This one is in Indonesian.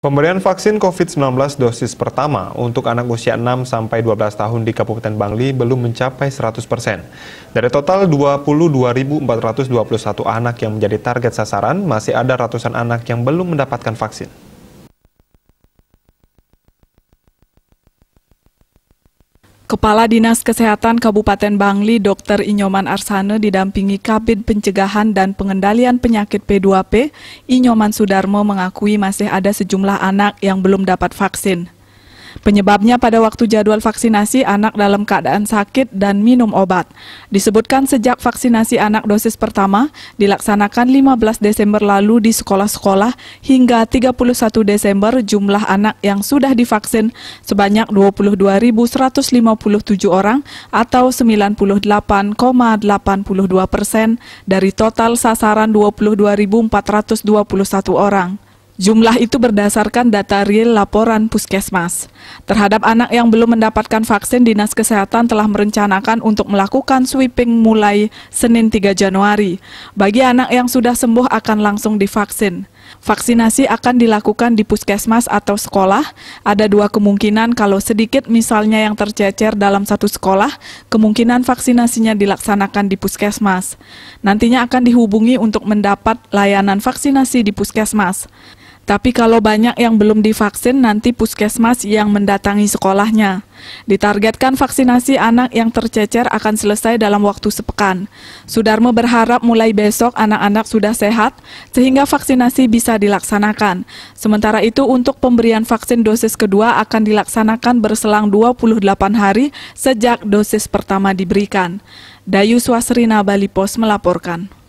Pemberian vaksin COVID-19 dosis pertama untuk anak usia 6 sampai 12 tahun di Kabupaten Bangli belum mencapai 100%. Dari total 22.421 anak yang menjadi target sasaran, masih ada ratusan anak yang belum mendapatkan vaksin. Kepala Dinas Kesehatan Kabupaten Bangli Dr. Inyoman Arsane didampingi kabin Pencegahan dan Pengendalian Penyakit P2P, Inyoman Sudarmo mengakui masih ada sejumlah anak yang belum dapat vaksin. Penyebabnya pada waktu jadwal vaksinasi anak dalam keadaan sakit dan minum obat. Disebutkan sejak vaksinasi anak dosis pertama dilaksanakan 15 Desember lalu di sekolah-sekolah hingga 31 Desember jumlah anak yang sudah divaksin sebanyak 22.157 orang atau 98,82 persen dari total sasaran 22.421 orang. Jumlah itu berdasarkan data real laporan puskesmas. Terhadap anak yang belum mendapatkan vaksin, Dinas Kesehatan telah merencanakan untuk melakukan sweeping mulai Senin 3 Januari. Bagi anak yang sudah sembuh akan langsung divaksin. Vaksinasi akan dilakukan di puskesmas atau sekolah. Ada dua kemungkinan kalau sedikit misalnya yang tercecer dalam satu sekolah, kemungkinan vaksinasinya dilaksanakan di puskesmas. Nantinya akan dihubungi untuk mendapat layanan vaksinasi di puskesmas. Tapi kalau banyak yang belum divaksin nanti puskesmas yang mendatangi sekolahnya. Ditargetkan vaksinasi anak yang tercecer akan selesai dalam waktu sepekan. Sudarmo berharap mulai besok anak-anak sudah sehat sehingga vaksinasi bisa dilaksanakan. Sementara itu untuk pemberian vaksin dosis kedua akan dilaksanakan berselang 28 hari sejak dosis pertama diberikan. Dayu Swasrina Bali Pos melaporkan.